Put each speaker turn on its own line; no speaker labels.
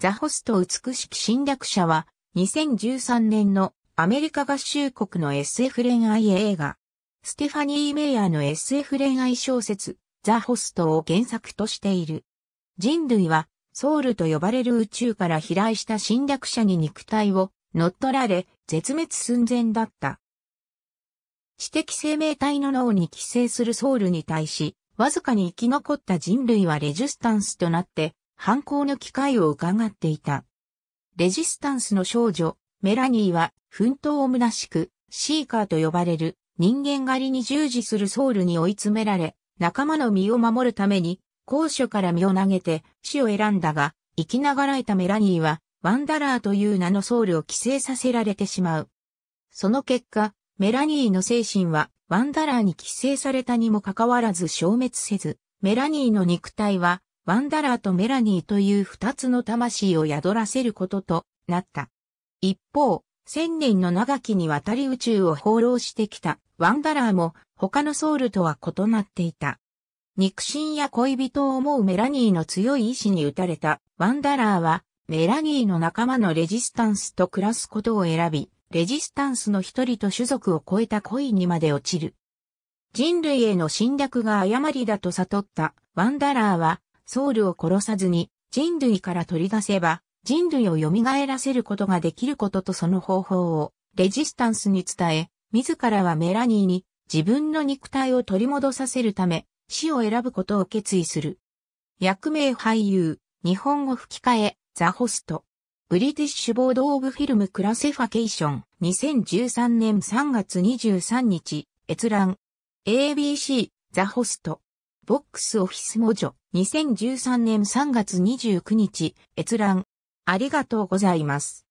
ザホ
スト美しき侵略者は、2013年のアメリカ合衆国の SF 恋愛映画、ステファニー・メイヤーの SF 恋愛小説、ザ・ホストを原作としている。人類は、ソウルと呼ばれる宇宙から飛来した侵略者に肉体を乗っ取られ、絶滅寸前だった。知的生命体の脳に寄生するソウルに対し、わずかに生き残った人類はレジスタンスとなって、犯行の機会を伺っていた。レジスタンスの少女、メラニーは、奮闘を虚しく、シーカーと呼ばれる、人間狩りに従事するソウルに追い詰められ、仲間の身を守るために、高所から身を投げて死を選んだが、生きながらえたメラニーは、ワンダラーという名のソウルを寄生させられてしまう。その結果、メラニーの精神は、ワンダラーに寄生されたにもかかわらず消滅せず、メラニーの肉体は、ワンダラーとメラニーという二つの魂を宿らせることとなった。一方、千年の長きにわたり宇宙を放浪してきたワンダラーも他のソウルとは異なっていた。肉親や恋人を思うメラニーの強い意志に打たれたワンダラーはメラニーの仲間のレジスタンスと暮らすことを選び、レジスタンスの一人と種族を超えた恋にまで落ちる。人類への侵略が誤りだと悟ったワンダラーはソウルを殺さずに人類から取り出せば人類を蘇らせることができることとその方法をレジスタンスに伝え、自らはメラニーに自分の肉体を取り戻させるため死を選ぶことを決意する。役名俳優、日本語吹き替え、ザ・ホスト。ブリティッシュボード・オブ・フィルム・クラセファケーション。2013年3月23日、閲覧。ABC、ザ・ホスト。ボックスオフィスモジョ、2013年3月29日、閲覧。
ありがとうございます。